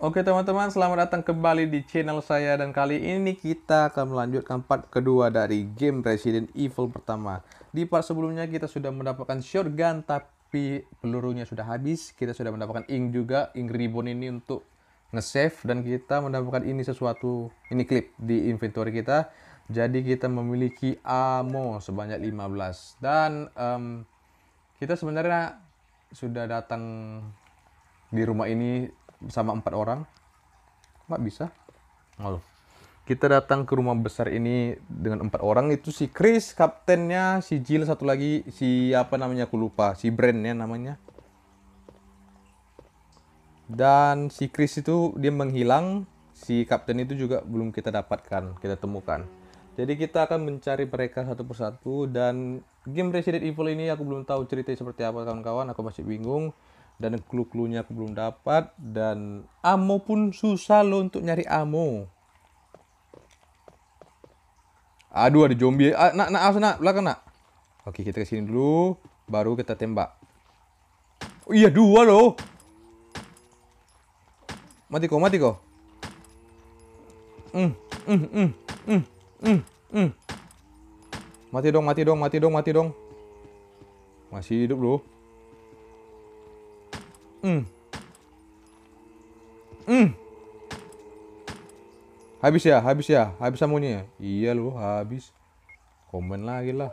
Oke teman-teman, selamat datang kembali di channel saya dan kali ini kita akan melanjutkan part kedua dari game Resident Evil pertama. Di part sebelumnya kita sudah mendapatkan shotgun tapi pelurunya sudah habis. Kita sudah mendapatkan ink juga, ink ribbon ini untuk nge-save dan kita mendapatkan ini sesuatu, ini clip di inventory kita. Jadi kita memiliki ammo sebanyak 15 dan um, kita sebenarnya sudah datang di rumah ini sama empat orang nggak bisa Halo. kita datang ke rumah besar ini dengan empat orang itu si Chris kaptennya si Jill satu lagi si apa namanya aku lupa si brandnya namanya dan si Chris itu dia menghilang si kapten itu juga belum kita dapatkan kita temukan jadi kita akan mencari mereka satu persatu dan game Resident Evil ini aku belum tahu ceritanya seperti apa kawan-kawan, aku masih bingung dan clue-cluenya aku belum dapat dan ammo pun susah loh untuk nyari ammo aduh ada zombie ah, nak nak nak belakang nak oke kita kesini dulu baru kita tembak oh, iya dua loh mati kok mati kok mm, mm, mm, mm, mm, hmm. mati dong mati dong mati dong mati dong masih hidup loh Hmm. Hmm. Habis ya, habis ya, habis amunya. Ya? Iya lu habis. Komen lagi lah.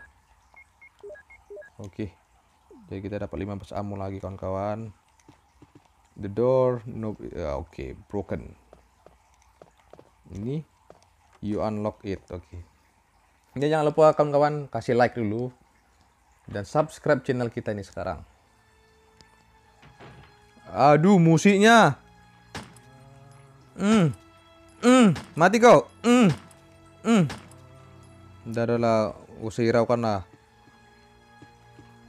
Oke. Jadi kita dapat 15 ammo lagi kawan-kawan. The door no uh, oke, okay, broken. Ini you unlock it. Oke. Okay. jangan lupa kawan-kawan kasih like dulu dan subscribe channel kita ini sekarang. Aduh, musiknya. Hmm. Hmm, mati kau. Hmm. Hmm. Darahlah adalah usai lah.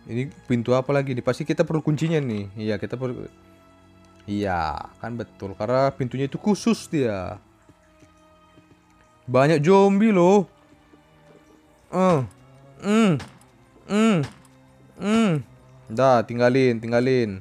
Ini pintu apa lagi nih? Pasti kita perlu kuncinya nih. Iya, kita perlu Iya, kan betul karena pintunya itu khusus dia. Banyak zombie loh. hmm hmm hmm. Hmm. Dah, tinggalin, tinggalin.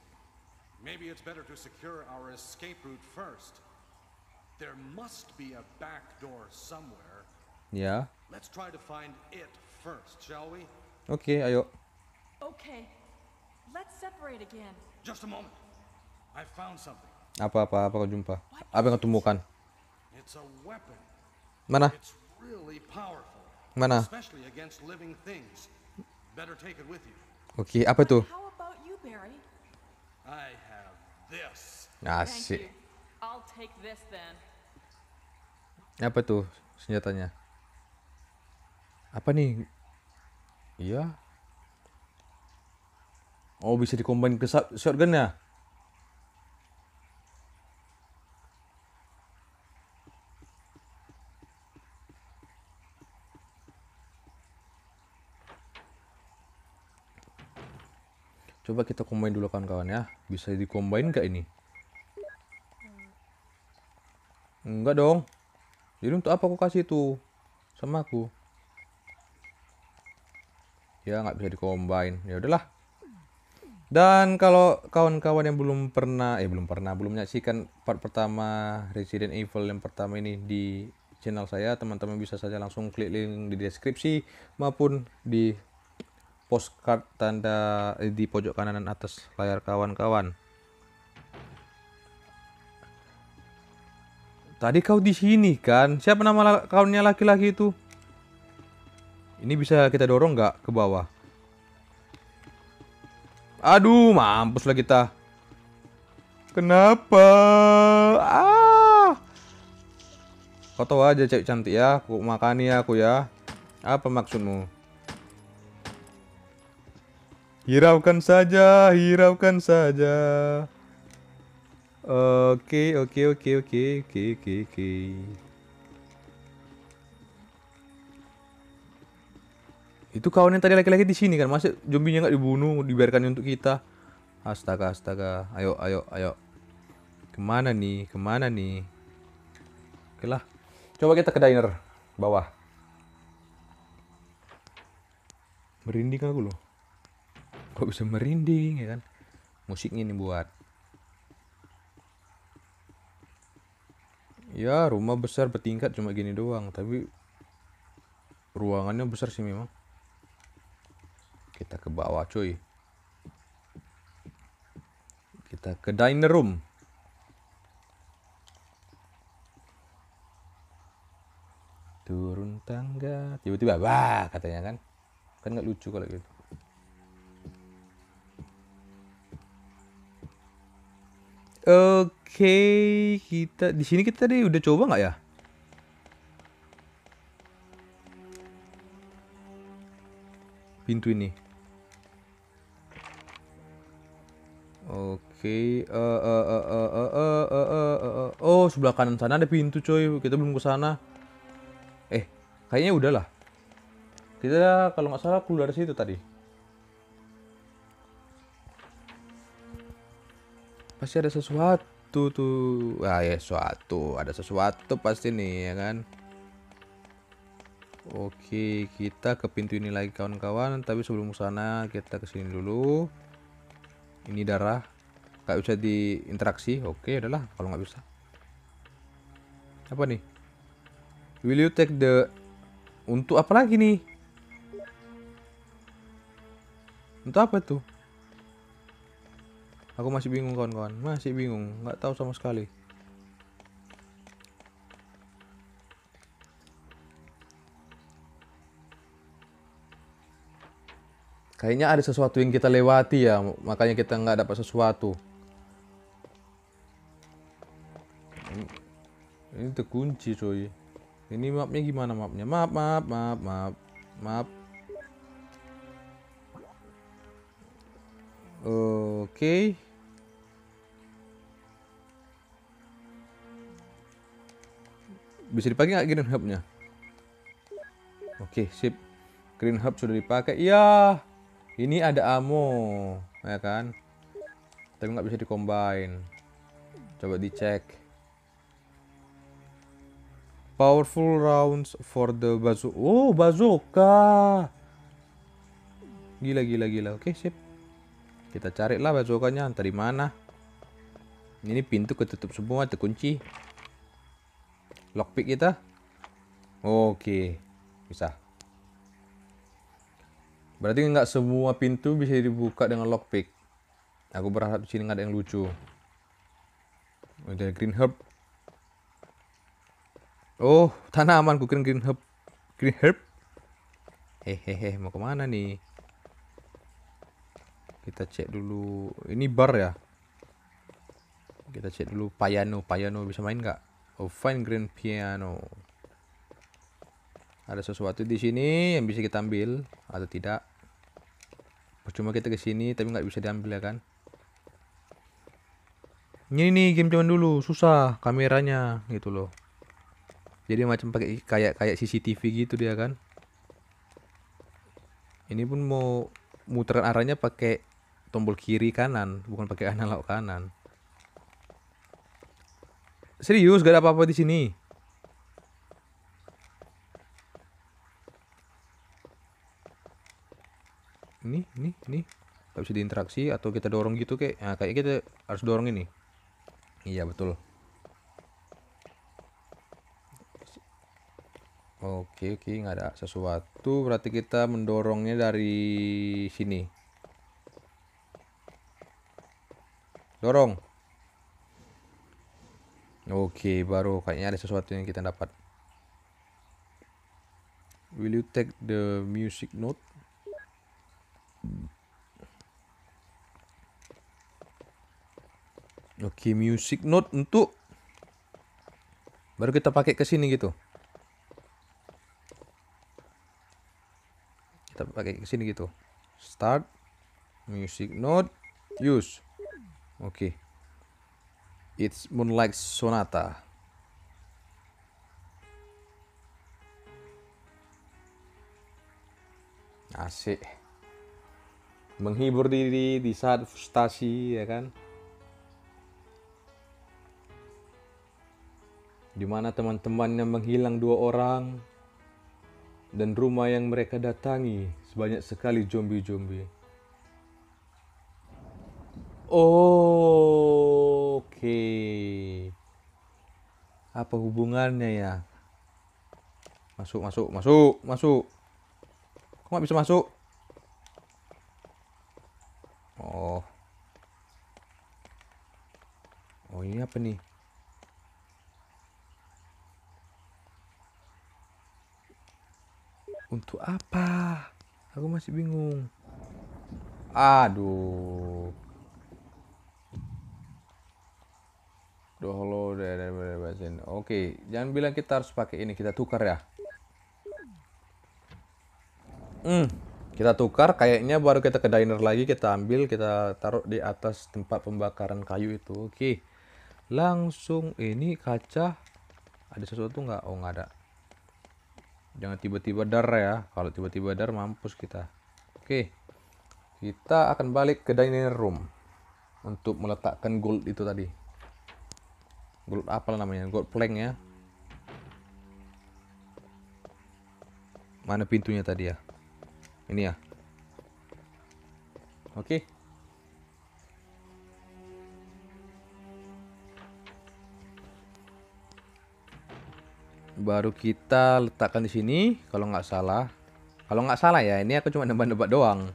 Maybe it's better to secure our escape route first. There must be a back door somewhere. Yeah. Let's try to find it first, shall we? Okay, ayo. Okay. Let's separate again. Just a moment. I found something. Apa apa apa kau jumpa? Apa yang kau temukan? It's a weapon. Mana? It's really powerful. Mana? Especially against living things. Better take it with you. Okay, apa itu? How about you, Barry? I Asik. Apa tuh senjatanya? Apa nih? Iya. Oh, bisa dikombain ke shotgun ya? Coba kita combine dulu kawan-kawan ya. Bisa di combine ini? Enggak dong. Jadi untuk apa aku kasih itu? Sama aku. Ya nggak bisa di Ya udahlah. Dan kalau kawan-kawan yang belum pernah, eh belum pernah, belum menyaksikan part pertama Resident Evil yang pertama ini di channel saya, teman-teman bisa saja langsung klik link di deskripsi maupun di postcard tanda eh, di pojok kanan dan atas layar kawan-kawan. Tadi kau di sini kan? Siapa nama kawannya laki-laki itu? Ini bisa kita dorong nggak ke bawah? Aduh, mampus lah kita. Kenapa? Ah! Kau tahu aja cewek cantik ya, aku makani aku ya. Apa maksudmu? Hiraukan saja, hiraukan saja. Oke, oke, oke, oke, oke, oke, oke. Itu kawan yang tadi laki-laki di sini kan, masih zombinya nggak dibunuh, dibiarkan untuk kita. Astaga, astaga. Ayo, ayo, ayo. Kemana nih? Kemana nih? Oke lah. Coba kita ke diner bawah. Merinding aku loh kok bisa merinding ya kan musiknya ini buat ya rumah besar bertingkat cuma gini doang tapi ruangannya besar sih memang kita ke bawah cuy kita ke dining room turun tangga tiba-tiba wah katanya kan kan nggak lucu kalau gitu Oke, kita di sini kita tadi udah coba nggak ya? Pintu ini. Oke, oh sebelah kanan sana ada pintu coy, kita belum ke sana. Eh, kayaknya udahlah. Kita kalau nggak salah keluar dari situ tadi. pasti ada sesuatu tuh ah ya sesuatu ada sesuatu pasti nih ya kan Oke kita ke pintu ini lagi kawan-kawan tapi sebelum sana kita kesini dulu ini darah nggak bisa diinteraksi oke adalah kalau nggak bisa apa nih will you take the untuk apa lagi nih untuk apa tuh aku masih bingung kawan-kawan masih bingung nggak tahu sama sekali kayaknya ada sesuatu yang kita lewati ya makanya kita nggak dapat sesuatu ini terkunci coy ini mapnya gimana mapnya map map map map map oke okay. Bisa dipakai nggak Green hubnya? Oke, okay, sip. Green Hub sudah dipakai. Iya, ini ada ammo, ya kan? Tapi nggak bisa dikombin. Coba dicek. Powerful rounds for the bazooka. Oh, bazooka. Gila, gila, gila. Oke, okay, sip. Kita carilah bazookanya. di mana? Ini pintu ketutup semua, terkunci. Lockpick kita. Oke. Bisa. Berarti nggak semua pintu bisa dibuka dengan lockpick. Aku berharap di sini nggak ada yang lucu. Ada green herb. Oh, tanamanku green green herb. Green herb. Hehehe, eh, mau kemana nih? Kita cek dulu. Ini bar ya. Kita cek dulu Payano, Payano bisa main nggak? Oh, fine grain piano. Ada sesuatu di sini yang bisa kita ambil atau tidak. Percuma kita ke sini tapi nggak bisa diambil ya kan? Ini nih game cuman dulu susah kameranya gitu loh. Jadi macam pakai kayak kayak CCTV gitu dia kan. Ini pun mau muteran arahnya pakai tombol kiri kanan bukan pakai analog kanan. Serius gak ada apa-apa di sini. Ini, ini, ini. Gak bisa diinteraksi atau kita dorong gitu kayak. Nah, kayak kita harus dorong ini. Iya, betul. Oke, oke, nggak ada sesuatu. Berarti kita mendorongnya dari sini. Dorong. Oke, baru kayaknya ada sesuatu yang kita dapat. Will you take the music note? Oke, okay, music note untuk baru kita pakai ke sini gitu. Kita pakai ke sini gitu. Start music note use. Oke. Okay. It's Moonlight Sonata. Asik. Menghibur diri di saat frustasi ya kan. Di mana teman-temannya menghilang dua orang dan rumah yang mereka datangi sebanyak sekali zombie-zombie. Oh. Oke. Apa hubungannya ya? Masuk, masuk, masuk, masuk. Kok nggak bisa masuk? Oh. Oh, ini apa nih? Untuk apa? Aku masih bingung. Aduh. dohlo daripada basin. Oke, jangan bilang kita harus pakai ini, kita tukar ya. Hmm, kita tukar kayaknya baru kita ke diner lagi kita ambil kita taruh di atas tempat pembakaran kayu itu oke langsung ini kaca ada sesuatu nggak oh nggak ada jangan tiba-tiba dar ya kalau tiba-tiba dar mampus kita oke kita akan balik ke diner room untuk meletakkan gold itu tadi gold apa namanya gold plank ya mana pintunya tadi ya ini ya oke okay. baru kita letakkan di sini kalau nggak salah kalau nggak salah ya ini aku cuma nebak-nebak doang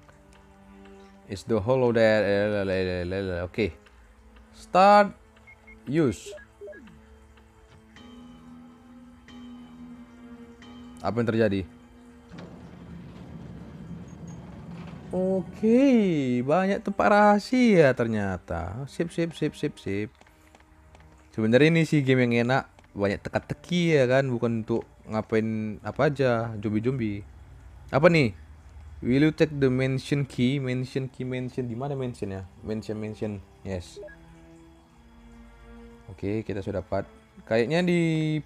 is the hollow there oke okay. start use Apa yang terjadi? Oke, banyak tempat rahasia ternyata. Sip, sip, sip, sip, sip. Sebenarnya ini sih game yang enak, banyak teka-teki ya kan, bukan untuk ngapain apa aja, zombie jombi Apa nih? Will you take the mansion key? Mansion key mansion. di mana mansion ya? Mansion, mansion. Yes. Oke, kita sudah dapat. Kayaknya di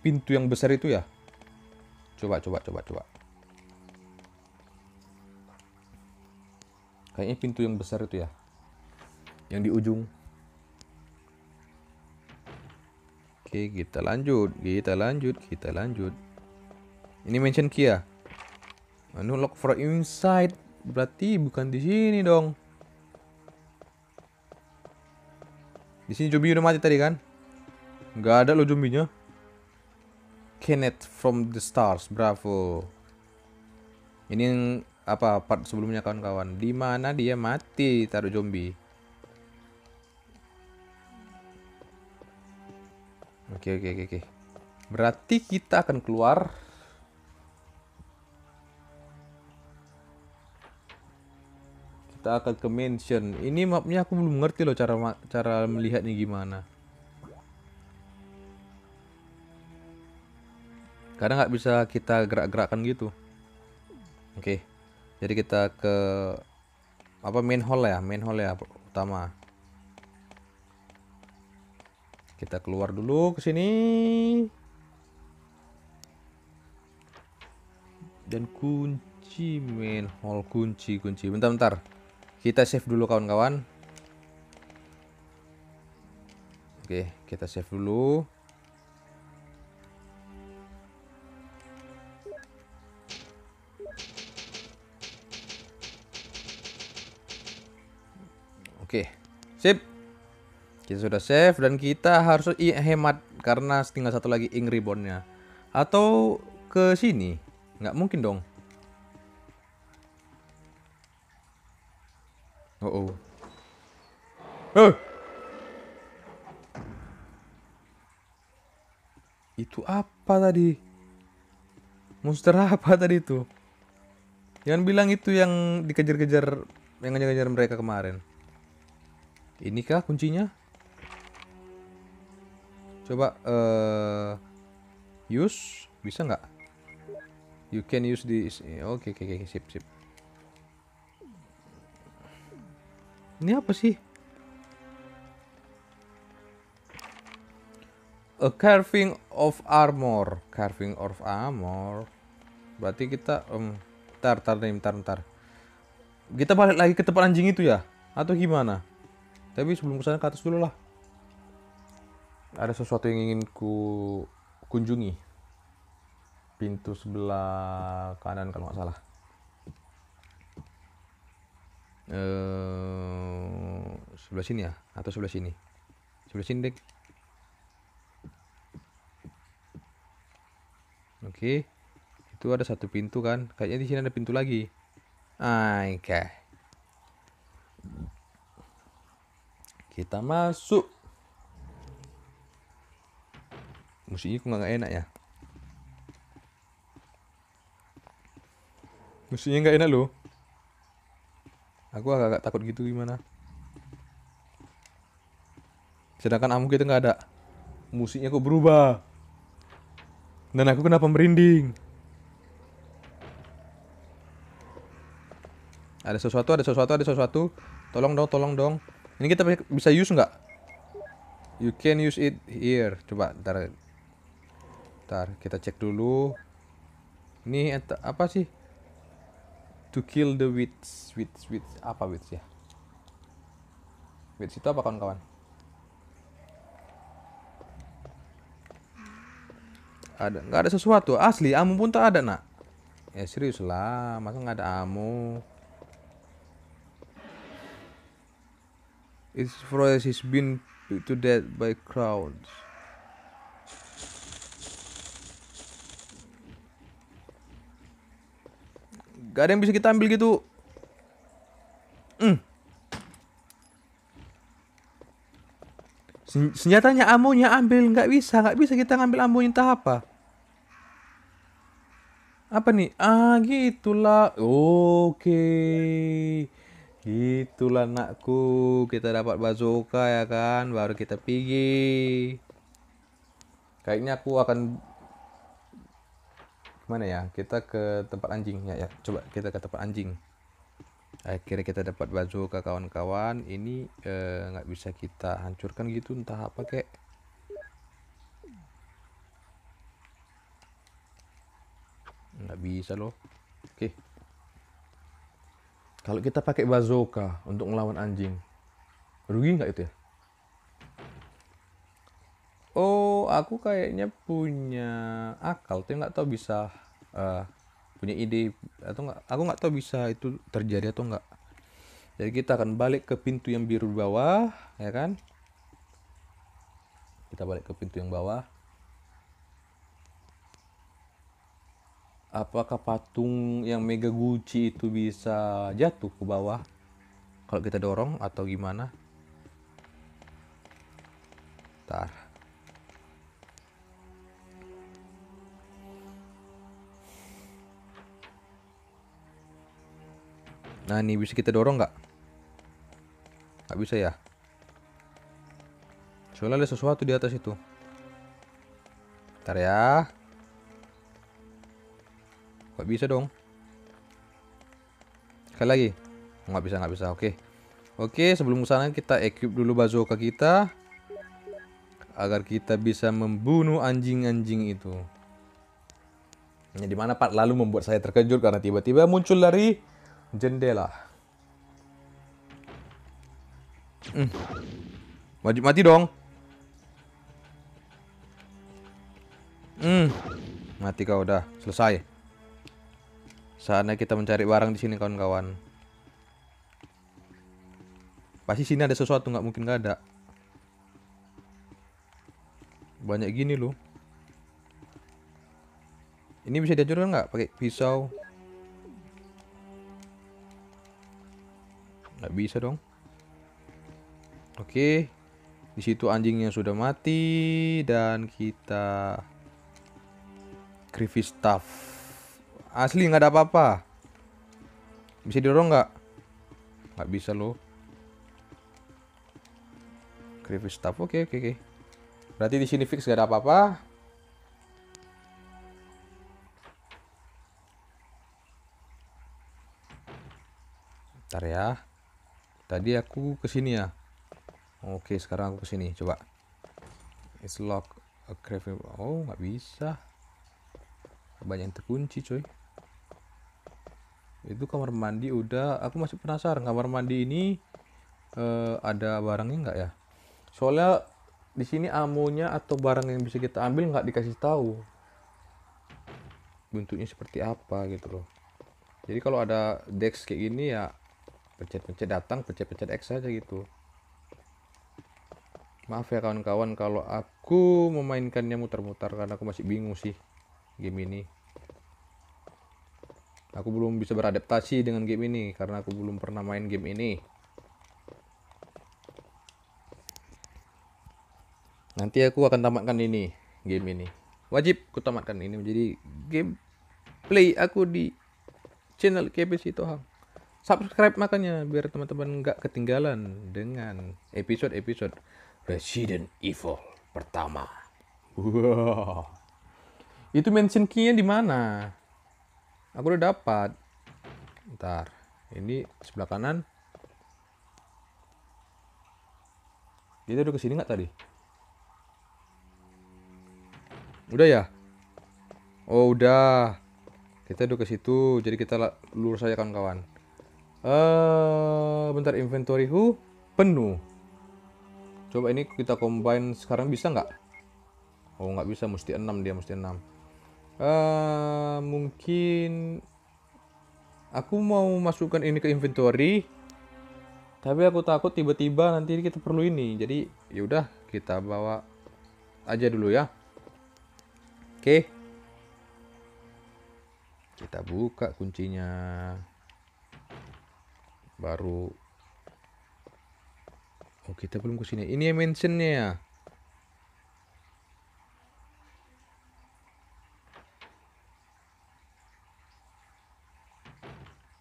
pintu yang besar itu ya coba coba coba coba kayaknya pintu yang besar itu ya yang di ujung oke kita lanjut kita lanjut kita lanjut ini mention Kia ya? anu lock for inside berarti bukan di sini dong di sini zombie udah mati tadi kan nggak ada lo zombinya Kenneth from the Stars. Bravo. Ini yang apa part sebelumnya kawan-kawan. Di mana dia mati taruh zombie. Oke, oke, oke, oke. Berarti kita akan keluar kita akan ke mansion. Ini mapnya aku belum ngerti loh cara cara melihatnya gimana. karena nggak bisa kita gerak-gerakkan gitu oke okay. jadi kita ke apa main hall ya main hall ya utama kita keluar dulu ke sini dan kunci main hall kunci kunci bentar bentar kita save dulu kawan-kawan oke kita save dulu Sip. Kita sudah save dan kita harus hemat karena tinggal satu lagi ink ribbonnya. Atau ke sini? Nggak mungkin dong. Oh oh. Eh. Itu apa tadi? Monster apa tadi itu? Jangan bilang itu yang dikejar-kejar, yang ngejar-ngejar mereka kemarin. Inikah kuncinya? Coba uh, use bisa nggak? You can use this. Eh, oke okay, oke okay, oke okay, sip sip. Ini apa sih? A carving of armor, carving of armor. Berarti kita um, tar tar nih, tar tar. Kita balik lagi ke tempat anjing itu ya? Atau gimana? tapi sebelum kesana ke atas dulu lah ada sesuatu yang ingin ku kunjungi pintu sebelah kanan kalau nggak salah eh, sebelah sini ya atau sebelah sini sebelah sini dek oke itu ada satu pintu kan kayaknya di sini ada pintu lagi ah oke okay kita masuk musiknya kok nggak enak ya musiknya nggak enak loh aku agak, agak takut gitu gimana sedangkan amu kita nggak ada musiknya kok berubah dan aku kenapa merinding ada sesuatu ada sesuatu ada sesuatu tolong dong tolong dong ini kita bisa use nggak? You can use it here. Coba ntar, ntar kita cek dulu. Ini apa sih? To kill the witch, witch, witch. Apa witch ya? Witch itu apa kawan-kawan? Ada nggak ada sesuatu asli? Amu pun tak ada nak. Ya serius lah, masa nggak ada amu? Its forest is been put to death by crowds. Gak ada yang bisa kita ambil gitu. Mm. Sen senjatanya amonya ambil nggak bisa nggak bisa kita ngambil amonya entah apa apa nih ah gitulah oke okay. Gitulah nakku, kita dapat bazooka ya kan, baru kita pergi. Kayaknya aku akan mana ya? Kita ke tempat anjing ya ya. Coba kita ke tempat anjing. Akhirnya kita dapat bazooka kawan-kawan. Ini eh, nggak eh, bisa kita hancurkan gitu entah apa kek. Nggak bisa loh. Oke. Kalau kita pakai bazooka untuk melawan anjing, rugi nggak itu ya? Oh, aku kayaknya punya akal, tapi nggak tahu bisa uh, punya ide atau nggak. Aku nggak tahu bisa itu terjadi atau nggak. Jadi kita akan balik ke pintu yang biru bawah, ya kan? Kita balik ke pintu yang bawah. apakah patung yang mega Gucci itu bisa jatuh ke bawah kalau kita dorong atau gimana Bentar. Nah ini bisa kita dorong nggak? Nggak bisa ya? Soalnya ada sesuatu di atas itu. ntar ya. Gak bisa dong. Sekali lagi. Nggak bisa, nggak bisa. Oke. Oke, sebelum kesana kita equip dulu bazooka kita. Agar kita bisa membunuh anjing-anjing itu. ini dimana Pak lalu membuat saya terkejut karena tiba-tiba muncul dari jendela. Hmm. Maju mati dong. Hmm. Mati kau udah selesai. Saatnya kita mencari barang di sini kawan-kawan. Pasti sini ada sesuatu, nggak mungkin nggak ada. Banyak gini loh. Ini bisa dihancurkan nggak pakai pisau? Nggak bisa dong. Oke, di situ anjingnya sudah mati dan kita Griffith Staff. Asli nggak ada apa-apa. Bisa dorong nggak? Nggak bisa loh. Creepy staff. Oke, okay, oke, okay, oke. Okay. Berarti di sini fix nggak ada apa-apa. Ntar ya. Tadi aku kesini ya. Oke, sekarang aku kesini Coba. It's locked A Oh, nggak bisa. Banyak yang terkunci, coy itu kamar mandi udah aku masih penasaran kamar mandi ini eh, ada barangnya nggak ya soalnya di sini amonya atau barang yang bisa kita ambil nggak dikasih tahu bentuknya seperti apa gitu loh jadi kalau ada dex kayak gini ya pencet-pencet datang pencet-pencet X aja gitu maaf ya kawan-kawan kalau aku memainkannya muter-muter karena aku masih bingung sih game ini Aku belum bisa beradaptasi dengan game ini karena aku belum pernah main game ini. Nanti aku akan tamatkan ini, game ini. Wajib ku tamatkan ini menjadi game play aku di channel KBC Tohang. Subscribe makanya biar teman-teman nggak ketinggalan dengan episode-episode Resident Evil pertama. Wow. Itu mention key-nya di mana? aku udah dapat ntar ini sebelah kanan kita udah kesini nggak tadi udah ya oh udah kita udah ke situ jadi kita lurus aja kawan-kawan eh bentar inventory hu penuh coba ini kita combine sekarang bisa nggak oh nggak bisa mesti enam dia mesti enam uh, mungkin aku mau masukkan ini ke inventory tapi aku takut tiba-tiba nanti kita perlu ini jadi yaudah kita bawa aja dulu ya oke kita buka kuncinya baru oh kita belum kesini ini mentionnya ya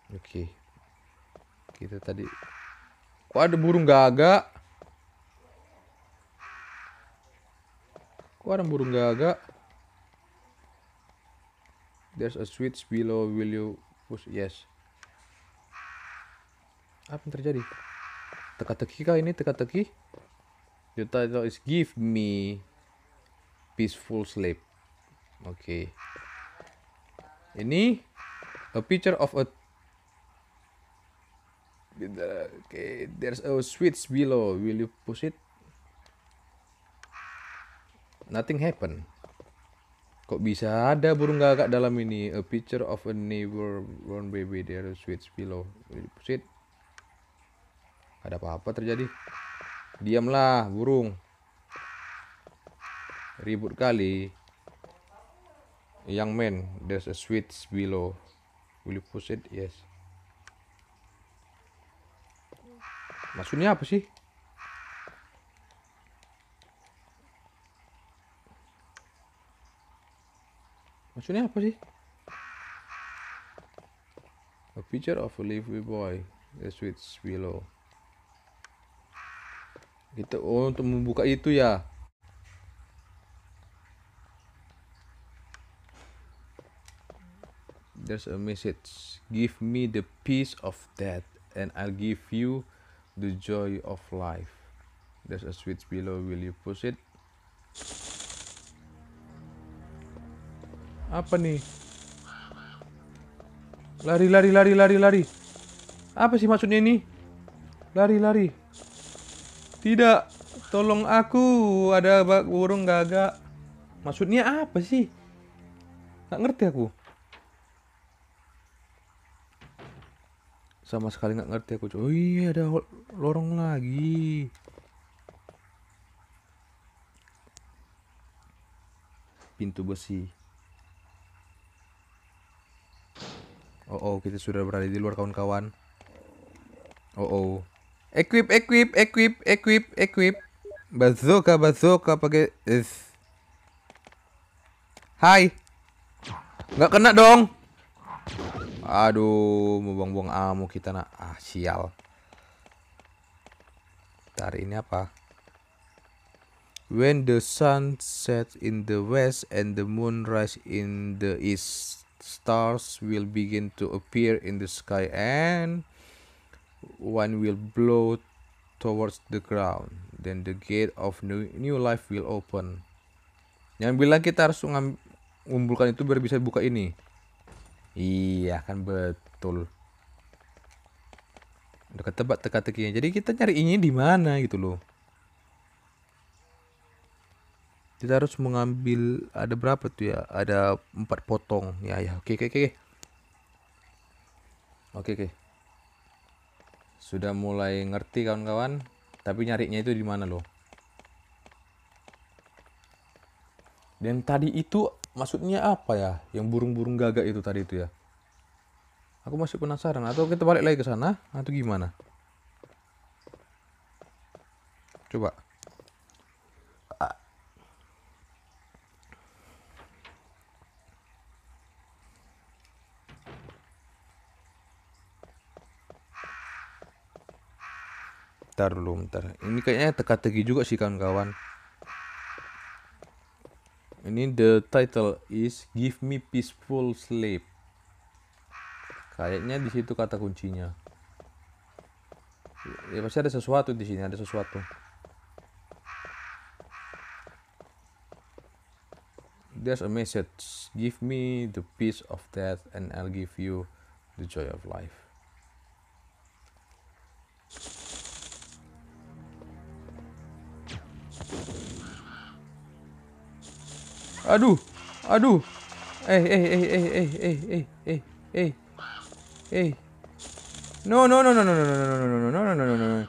Oke. Kita tadi Kok ada burung gagak? Kok ada burung gagak? There's a switch below. Will you push? Yes. Apa yang terjadi? Teka-teki kah ini? Teka-teki? The title is Give Me Peaceful Sleep. Oke. Okay. Ini a picture of a Okay, there's a switch below. Will you push it? Nothing happen. Kok bisa ada burung gagak dalam ini? A picture of a neighbor born baby. There's a switch below. Will you push it? Ada apa-apa terjadi? Diamlah, burung. Ribut kali. Young man, there's a switch below. Will you push it? Yes. maksudnya apa sih maksudnya apa sih a picture of a leafy boy the switch below kita oh, untuk membuka itu ya there's a message give me the piece of that and I'll give you The joy of life. There's a switch below. Will you push it? Apa nih? Lari, lari, lari, lari, lari. Apa sih maksudnya ini? Lari, lari. Tidak. Tolong aku. Ada burung gagak. Maksudnya apa sih? Nggak ngerti aku. sama sekali nggak ngerti aku oh iya ada lorong lagi pintu besi oh oh kita sudah berada di luar kawan-kawan oh oh equip equip equip equip equip bazooka bazooka pakai is hai nggak kena dong Aduh, mau buang-buang amu kita nak. Ah, sial. Tari ini apa? When the sun sets in the west and the moon rise in the east, stars will begin to appear in the sky and one will blow towards the ground. Then the gate of new, new life will open. Yang bilang kita harus mengumpulkan itu biar bisa buka ini. Iya kan betul. Udah ketebak teka-tekinya. Jadi kita nyari ini di mana gitu loh. Kita harus mengambil ada berapa tuh ya? Ada empat potong. Ya ya. Oke oke oke. Oke oke. Sudah mulai ngerti kawan-kawan. Tapi nyarinya itu di mana loh? Dan tadi itu maksudnya apa ya yang burung-burung gagak itu tadi itu ya aku masih penasaran atau kita balik lagi ke sana atau gimana coba Bentar dulu, bentar. Ini kayaknya teka-teki juga sih kawan-kawan ini the title is give me peaceful sleep kayaknya di situ kata kuncinya ya, ya pasti ada sesuatu di sini ada sesuatu there's a message give me the peace of death and I'll give you the joy of life Aduh. Aduh. Eh eh eh eh eh eh eh eh eh. Eh. No no no no no no no no no no no no no no. No,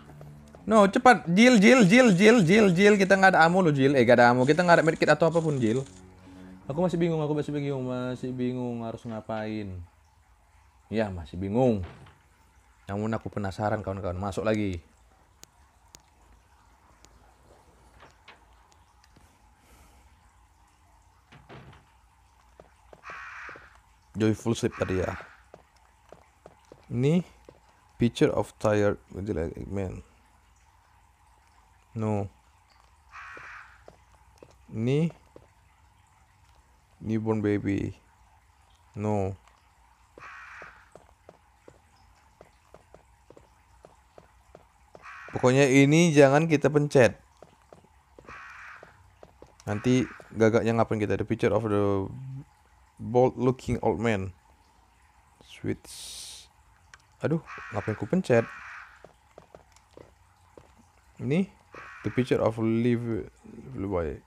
no cepat. Jil, jil, jil, jil, jil, jil. Kita nggak ada ammo loh, jil. Eh, gak ada ammo. Kita nggak ada medkit atau apapun, jil. Aku masih bingung, aku masih bingung, masih bingung harus ngapain. Ya, masih bingung. Namun aku penasaran kawan-kawan. Masuk lagi. joyful sweep tadi ya ini picture of tired with like man no ini newborn baby no pokoknya ini jangan kita pencet nanti gagaknya ngapain kita the picture of the bold looking old man switch aduh ngapain ku pencet ini the picture of live boy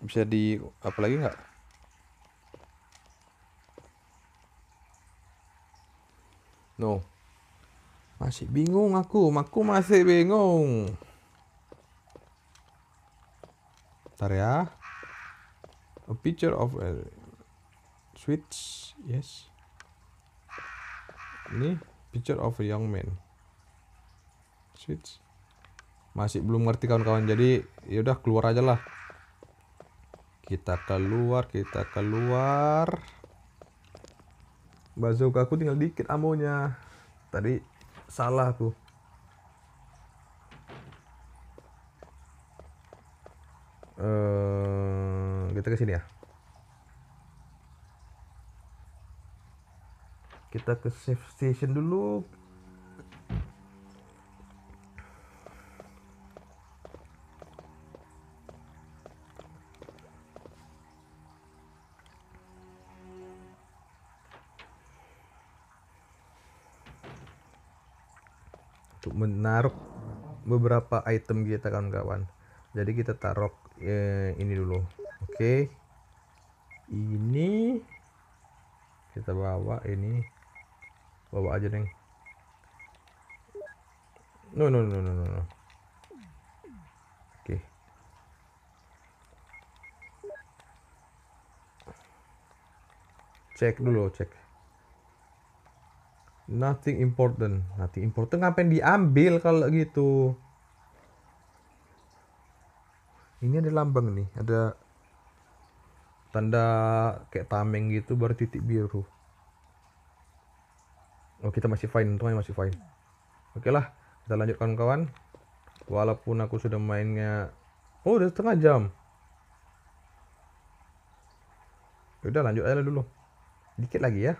bisa di apa lagi nggak no masih bingung aku aku masih bingung Bentar ya. A picture of a switch. Yes. Ini picture of a young man. Switch. Masih belum ngerti kawan-kawan. Jadi yaudah keluar aja lah. Kita keluar, kita keluar. Bazooka aku tinggal dikit amonya. Tadi salah tuh Eh, kita ke sini ya kita ke safe station dulu untuk menaruh beberapa item kita kawan-kawan jadi kita taruh eh, ini dulu oke okay. ini kita bawa ini bawa aja neng no no no no no, no. oke okay. cek dulu cek nothing important nothing important ngapain diambil kalau gitu ini ada lambang nih ada tanda kayak tameng gitu baru titik biru oh kita masih fine teman masih fine oke okay lah kita lanjutkan kawan-kawan walaupun aku sudah mainnya oh udah setengah jam udah lanjut aja dulu dikit lagi ya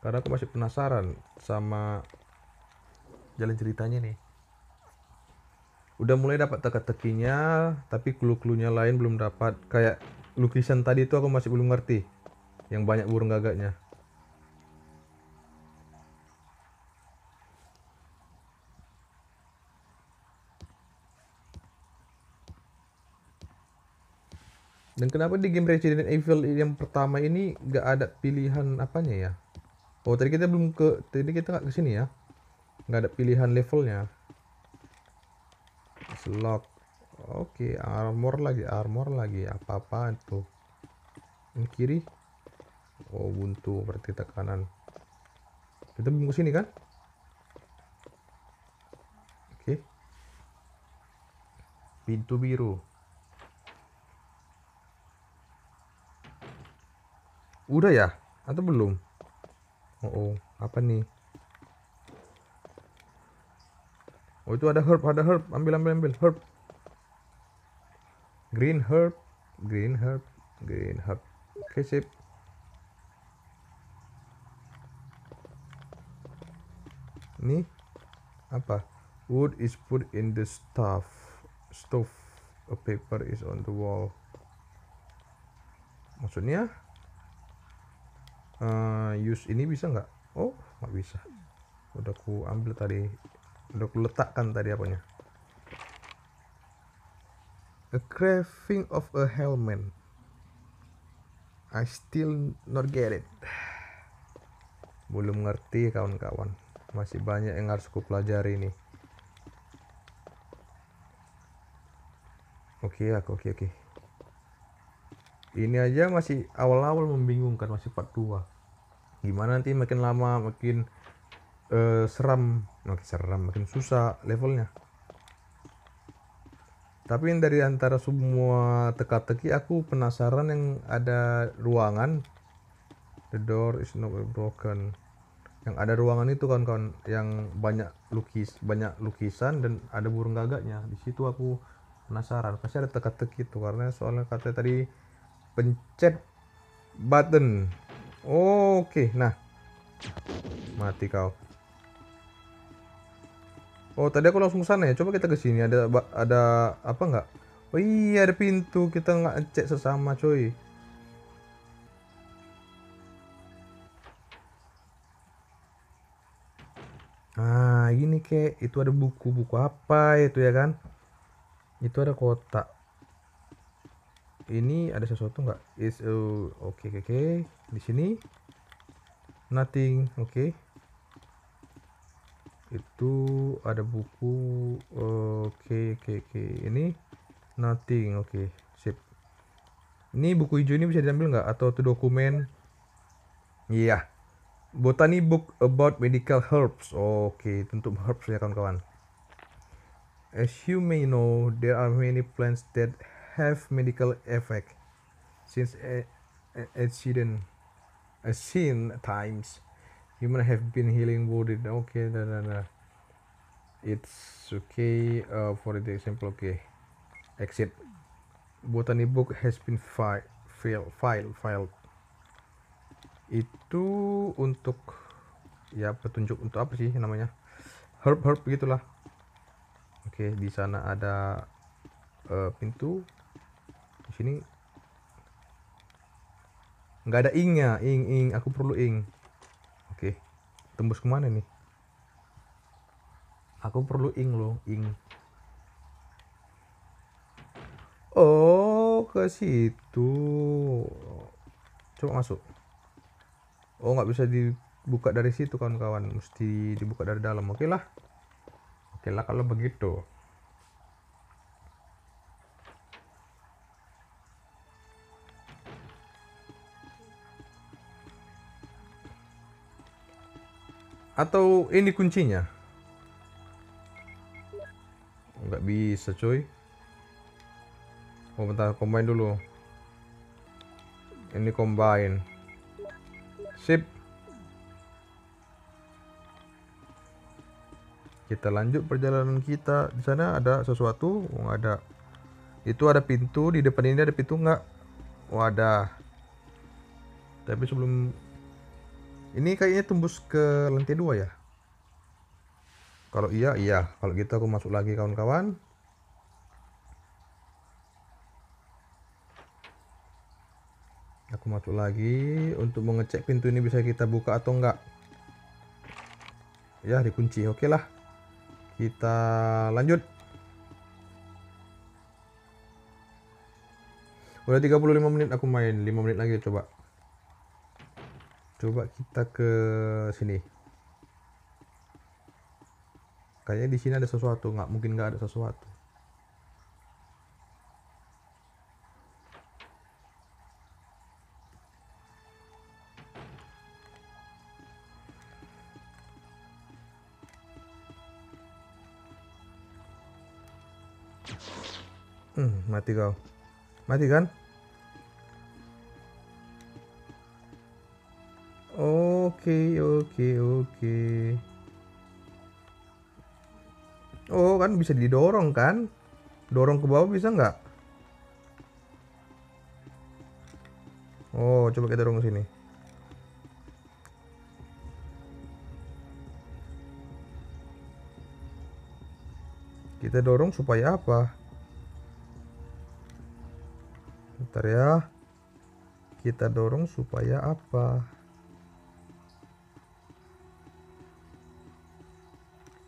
karena aku masih penasaran sama jalan ceritanya nih udah mulai dapat teka-tekinya tapi clue-cluenya lain belum dapat kayak lukisan tadi itu aku masih belum ngerti yang banyak burung gagaknya Dan kenapa di game Resident Evil yang pertama ini gak ada pilihan apanya ya? Oh tadi kita belum ke, tadi kita nggak kesini ya? Nggak ada pilihan levelnya slot oke okay, armor lagi armor lagi apa apa itu yang kiri oh buntu berarti tekanan kita bungkus ini kan oke okay. pintu biru udah ya atau belum oh, oh apa nih Oh itu ada herb, ada herb. Ambil ambil ambil herb. Green herb, green herb, green herb. Oke, okay, sip. Ini apa? Wood is put in the stuff. Stove. A paper is on the wall. Maksudnya uh, use ini bisa nggak? Oh, nggak bisa. Udah ku ambil tadi udah aku letakkan tadi apanya a craving of a helmet. I still not get it belum ngerti kawan-kawan masih banyak yang harus aku pelajari nih oke okay, aku oke okay, oke okay. ini aja masih awal-awal membingungkan masih part 2 gimana nanti makin lama makin Eh, seram makin seram makin susah levelnya tapi yang dari antara semua teka-teki aku penasaran yang ada ruangan the door is not broken yang ada ruangan itu kawan-kawan yang banyak lukis banyak lukisan dan ada burung gagaknya di situ aku penasaran pasti ada teka-teki itu karena soalnya kata tadi pencet button oke okay. nah mati kau Oh tadi aku langsung sana ya. Coba kita ke sini. Ada ada apa nggak? Oh iya ada pintu. Kita nggak cek sesama coy. Nah ini kek itu ada buku-buku apa itu ya kan? Itu ada kotak. Ini ada sesuatu nggak? Is oh, oke oke oke di sini nothing oke. Okay itu ada buku oke eh, oke oke ini nothing oke okay, sip ini buku hijau ini bisa diambil nggak atau tuh dokumen iya yeah. botani book about medical herbs oke okay, tentu herbs ya kawan-kawan as you may know there are many plants that have medical effect since accident a, a, a seen times human have been healing wounded okay nah, nah, nah. it's okay uh, for the example okay exit botany book has been file file file itu untuk ya petunjuk untuk apa sih namanya herb herb gitulah oke okay, di sana ada uh, pintu di sini nggak ada ingnya ing ing aku perlu ing Oke. Tembus kemana nih? Aku perlu ing loh, ing. Oh, ke situ. Coba masuk. Oh, nggak bisa dibuka dari situ kawan-kawan. Mesti dibuka dari dalam. Oke lah. Oke lah kalau begitu. Atau ini kuncinya? Oh, nggak bisa cuy. Oh bentar, combine dulu. Ini combine. Sip. Kita lanjut perjalanan kita. Di sana ada sesuatu? Oh, ada. Itu ada pintu. Di depan ini ada pintu nggak? Wadah. Oh, Tapi sebelum ini kayaknya tembus ke lantai dua ya. Kalau iya, iya. Kalau gitu aku masuk lagi kawan-kawan. Aku masuk lagi untuk mengecek pintu ini bisa kita buka atau enggak. Ya, dikunci. Oke lah. Kita lanjut. Udah 35 menit aku main, 5 menit lagi coba coba kita ke sini kayaknya di sini ada sesuatu nggak mungkin nggak ada sesuatu hmm, mati kau mati kan Oke, oke, oke. Oh, kan bisa didorong kan? Dorong ke bawah bisa nggak? Oh, coba kita dorong ke sini. Kita dorong supaya apa? Ntar ya. Kita dorong supaya apa?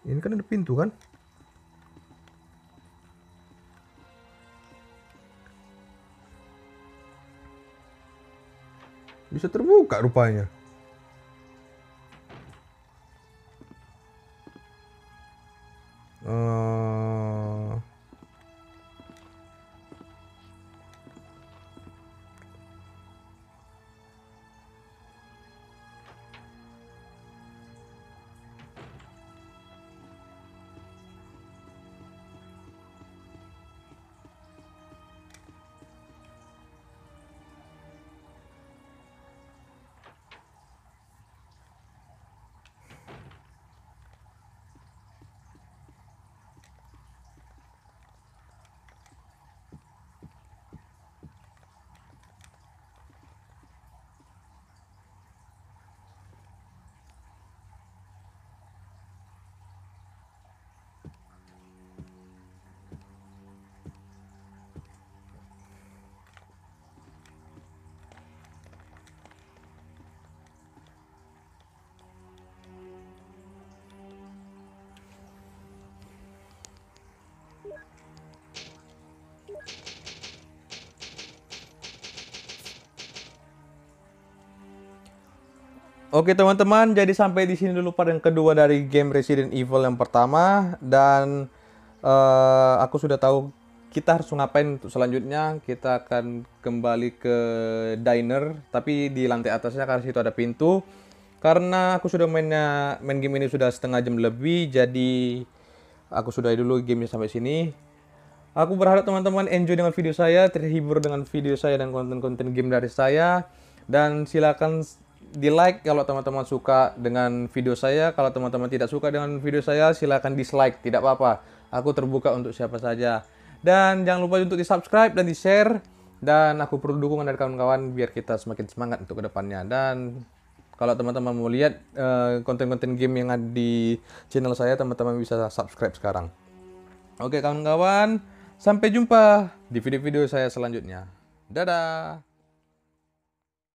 ini kan ada pintu kan bisa terbuka rupanya Oke teman-teman, jadi sampai di sini dulu pada yang kedua dari game Resident Evil yang pertama dan uh, aku sudah tahu kita harus ngapain untuk selanjutnya. Kita akan kembali ke diner, tapi di lantai atasnya karena situ ada pintu. Karena aku sudah mainnya main game ini sudah setengah jam lebih, jadi aku sudah dulu gamenya sampai sini. Aku berharap teman-teman enjoy dengan video saya, terhibur dengan video saya dan konten-konten game dari saya. Dan silakan di like kalau teman-teman suka dengan video saya. Kalau teman-teman tidak suka dengan video saya, silahkan dislike. Tidak apa-apa. Aku terbuka untuk siapa saja. Dan jangan lupa untuk di subscribe dan di share. Dan aku perlu dukungan dari kawan-kawan biar kita semakin semangat untuk kedepannya. Dan kalau teman-teman mau lihat eh, konten-konten uh, game yang ada di channel saya, teman-teman bisa subscribe sekarang. Oke kawan-kawan, sampai jumpa di video-video saya selanjutnya. Dadah!